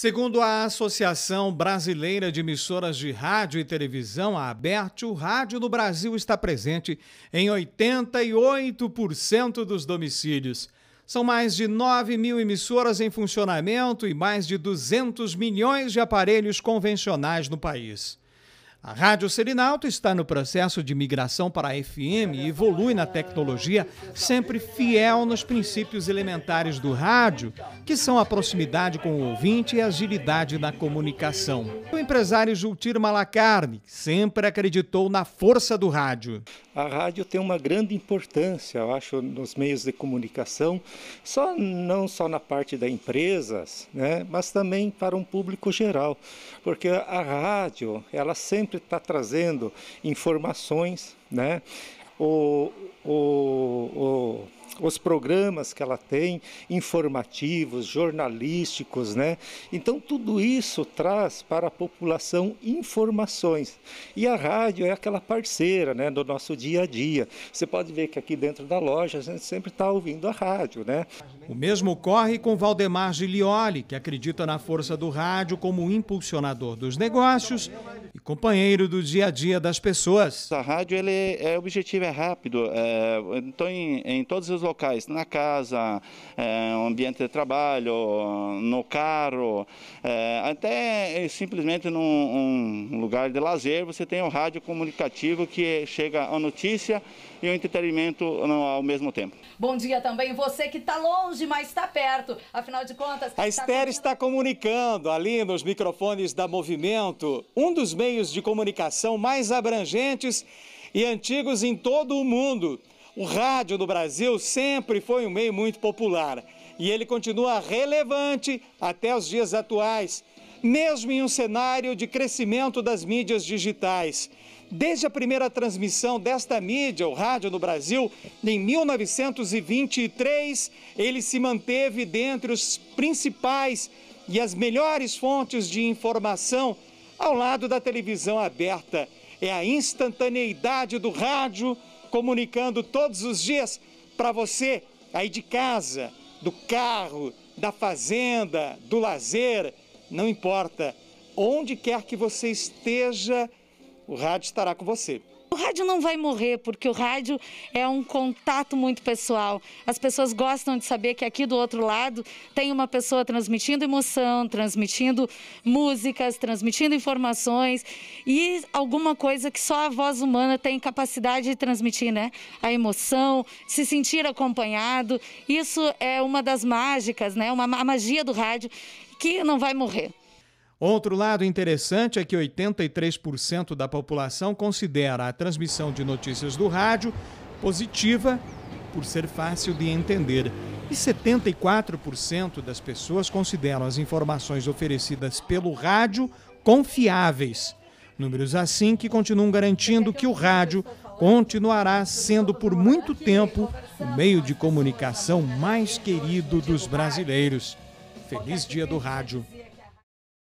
Segundo a Associação Brasileira de Emissoras de Rádio e Televisão, a o rádio no Brasil está presente em 88% dos domicílios. São mais de 9 mil emissoras em funcionamento e mais de 200 milhões de aparelhos convencionais no país. A Rádio Serinalto está no processo de migração para a FM e evolui na tecnologia, sempre fiel nos princípios elementares do rádio, que são a proximidade com o ouvinte e a agilidade na comunicação. O empresário Jultir Malacarne sempre acreditou na força do rádio. A rádio tem uma grande importância, eu acho, nos meios de comunicação, só não só na parte das empresas, né, mas também para um público geral, porque a rádio, ela sempre está trazendo informações, né? O, o, o os programas que ela tem, informativos, jornalísticos, né? Então tudo isso traz para a população informações. E a rádio é aquela parceira, né, do nosso dia a dia. Você pode ver que aqui dentro da loja a gente sempre está ouvindo a rádio, né? O mesmo ocorre com Valdemar Gilioli, que acredita na força do rádio como impulsionador dos negócios e companheiro do dia a dia das pessoas. A rádio ele é, é objetivo, é rápido. É, então em, em todos os locais, na casa, no é, ambiente de trabalho, no carro, é, até eh, simplesmente num um lugar de lazer, você tem o rádio comunicativo que chega a notícia e o entretenimento ao mesmo tempo. Bom dia também você que está longe, mas está perto. Afinal de contas... A tá Esther tá... está comunicando ali nos microfones da Movimento, um dos meios de comunicação mais abrangentes e antigos em todo o mundo. O rádio no Brasil sempre foi um meio muito popular e ele continua relevante até os dias atuais, mesmo em um cenário de crescimento das mídias digitais. Desde a primeira transmissão desta mídia, o rádio no Brasil, em 1923, ele se manteve dentre os principais e as melhores fontes de informação ao lado da televisão aberta. É a instantaneidade do rádio comunicando todos os dias para você aí de casa, do carro, da fazenda, do lazer, não importa. Onde quer que você esteja, o rádio estará com você. O rádio não vai morrer, porque o rádio é um contato muito pessoal. As pessoas gostam de saber que aqui do outro lado tem uma pessoa transmitindo emoção, transmitindo músicas, transmitindo informações e alguma coisa que só a voz humana tem capacidade de transmitir, né? A emoção, se sentir acompanhado. Isso é uma das mágicas, né? Uma a magia do rádio que não vai morrer. Outro lado interessante é que 83% da população considera a transmissão de notícias do rádio positiva por ser fácil de entender. E 74% das pessoas consideram as informações oferecidas pelo rádio confiáveis. Números assim que continuam garantindo que o rádio continuará sendo por muito tempo o meio de comunicação mais querido dos brasileiros. Feliz Dia do Rádio!